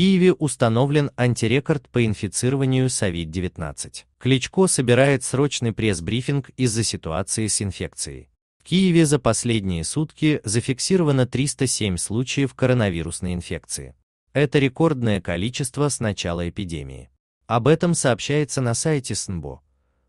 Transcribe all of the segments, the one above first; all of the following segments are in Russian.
Киеве установлен антирекорд по инфицированию COVID-19. Кличко собирает срочный пресс-брифинг из-за ситуации с инфекцией. В Киеве за последние сутки зафиксировано 307 случаев коронавирусной инфекции. Это рекордное количество с начала эпидемии. Об этом сообщается на сайте СНБО.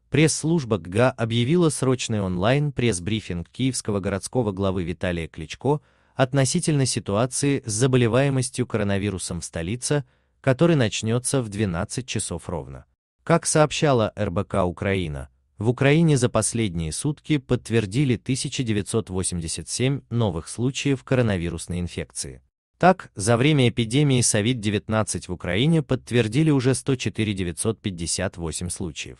Пресс-служба ГГА объявила срочный онлайн пресс-брифинг киевского городского главы Виталия Кличко относительно ситуации с заболеваемостью коронавирусом в столице, который начнется в 12 часов ровно. Как сообщала РБК Украина, в Украине за последние сутки подтвердили 1987 новых случаев коронавирусной инфекции. Так, за время эпидемии COVID-19 в Украине подтвердили уже 104 958 случаев.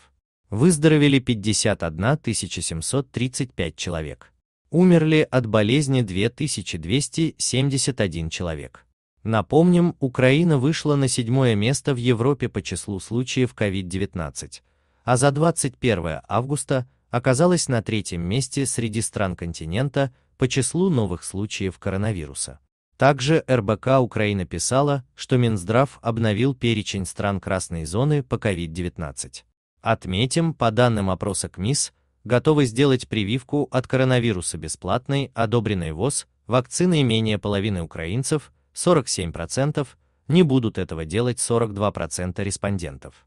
Выздоровели 51 735 человек умерли от болезни 2271 человек. Напомним, Украина вышла на седьмое место в Европе по числу случаев COVID-19, а за 21 августа оказалась на третьем месте среди стран континента по числу новых случаев коронавируса. Также РБК Украина писала, что Минздрав обновил перечень стран красной зоны по COVID-19. Отметим, по данным опроса КМИС, готовы сделать прививку от коронавируса бесплатной, одобренной ВОЗ, вакцины и менее половины украинцев, 47%, не будут этого делать 42% респондентов.